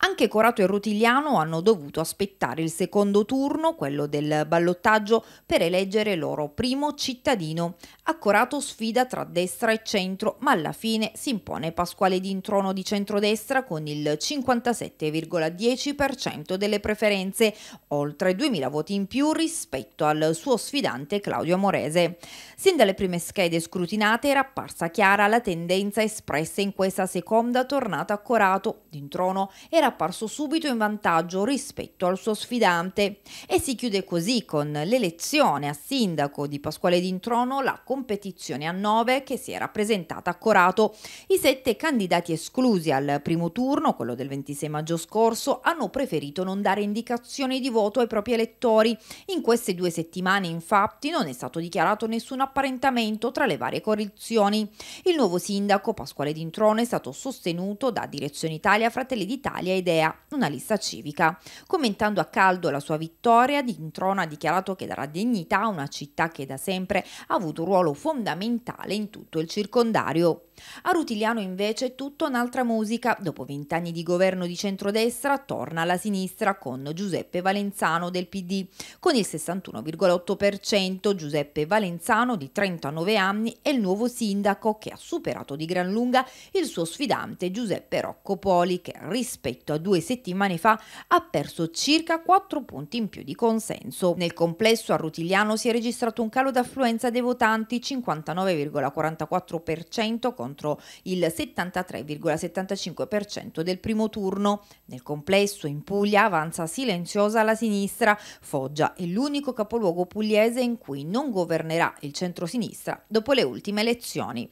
Anche Corato e Rutigliano hanno dovuto aspettare il secondo turno, quello del ballottaggio, per eleggere loro primo cittadino. A Corato sfida tra destra e centro, ma alla fine si impone Pasquale Dintrono di centrodestra con il 57,10% delle preferenze, oltre 2.000 voti in più rispetto al suo sfidante Claudio Amorese. Sin dalle prime schede scrutinate era apparsa chiara la tendenza espressa in questa seconda tornata a Corato. Dintrono era apparso subito in vantaggio rispetto al suo sfidante e si chiude così con l'elezione a sindaco di Pasquale Dintrono la competizione a 9 che si era presentata a Corato. I sette candidati esclusi al primo turno, quello del 26 maggio scorso, hanno preferito non dare indicazioni di voto ai propri elettori. In queste due settimane infatti non è stato dichiarato nessun apparentamento tra le varie coalizioni. Il nuovo sindaco Pasquale Dintrono è stato sostenuto da Direzione Italia, Fratelli d'Italia e idea, una lista civica. Commentando a caldo la sua vittoria, Dintrona ha dichiarato che darà dignità a una città che da sempre ha avuto un ruolo fondamentale in tutto il circondario. A Rutiliano invece è tutta un'altra musica. Dopo vent'anni di governo di centrodestra torna alla sinistra con Giuseppe Valenzano del PD. Con il 61,8% Giuseppe Valenzano di 39 anni è il nuovo sindaco che ha superato di gran lunga il suo sfidante Giuseppe Rocco Poli che rispetto rispetto a due settimane fa, ha perso circa 4 punti in più di consenso. Nel complesso a Rutigliano si è registrato un calo d'affluenza dei votanti 59,44% contro il 73,75% del primo turno. Nel complesso in Puglia avanza silenziosa la sinistra. Foggia è l'unico capoluogo pugliese in cui non governerà il centro-sinistra dopo le ultime elezioni.